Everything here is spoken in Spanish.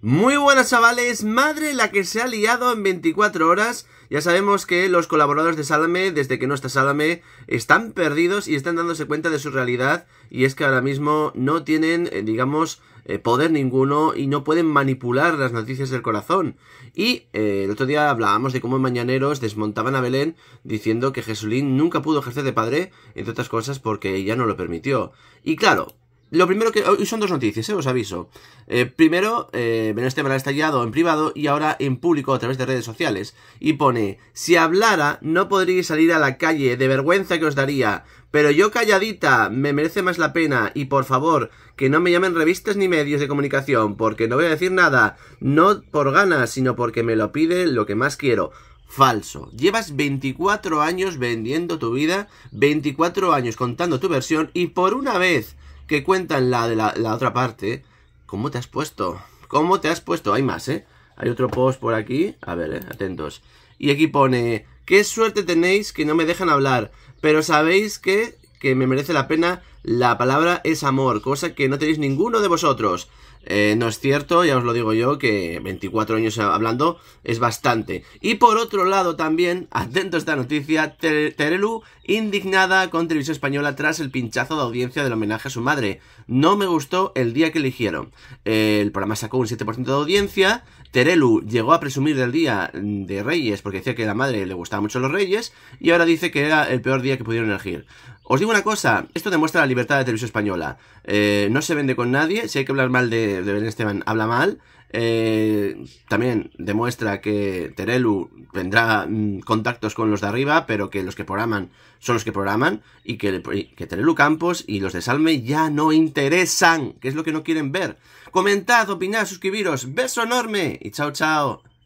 Muy buenas chavales, madre la que se ha liado en 24 horas. Ya sabemos que los colaboradores de Salame, desde que no está Salame están perdidos y están dándose cuenta de su realidad. Y es que ahora mismo no tienen, eh, digamos, eh, poder ninguno y no pueden manipular las noticias del corazón. Y eh, el otro día hablábamos de cómo mañaneros desmontaban a Belén diciendo que Jesulín nunca pudo ejercer de padre, entre otras cosas porque ella no lo permitió. Y claro, lo primero que. Hoy son dos noticias, eh, os aviso. Eh, primero, eh, Esteban ha estallado en privado y ahora en público a través de redes sociales. Y pone: Si hablara, no podríais salir a la calle, de vergüenza que os daría. Pero yo calladita, me merece más la pena. Y por favor, que no me llamen revistas ni medios de comunicación, porque no voy a decir nada. No por ganas, sino porque me lo pide lo que más quiero falso. Llevas 24 años vendiendo tu vida, 24 años contando tu versión y por una vez que cuentan la de la, otra parte. ¿Cómo te has puesto? ¿Cómo te has puesto? Hay más, ¿eh? Hay otro post por aquí. A ver, ¿eh? atentos. Y aquí pone, qué suerte tenéis que no me dejan hablar, pero sabéis que, que me merece la pena la palabra es amor, cosa que no tenéis ninguno de vosotros. Eh, no es cierto, ya os lo digo yo, que 24 años hablando es bastante. Y por otro lado también, atento a esta noticia, Terelu indignada con Televisión Española tras el pinchazo de audiencia del homenaje a su madre. No me gustó el día que eligieron. Eh, el programa sacó un 7% de audiencia, Terelu llegó a presumir del día de Reyes porque decía que a la madre le gustaba mucho los Reyes y ahora dice que era el peor día que pudieron elegir. Os digo una cosa, esto demuestra la libertad libertad de televisión española. Eh, no se vende con nadie. Si hay que hablar mal de, de Esteban, habla mal. Eh, también demuestra que Terelu tendrá mm, contactos con los de arriba, pero que los que programan son los que programan y que, y que, Terelu Campos y los de Salme ya no interesan, que es lo que no quieren ver. Comentad, opinad, suscribiros. Beso enorme y chao, chao.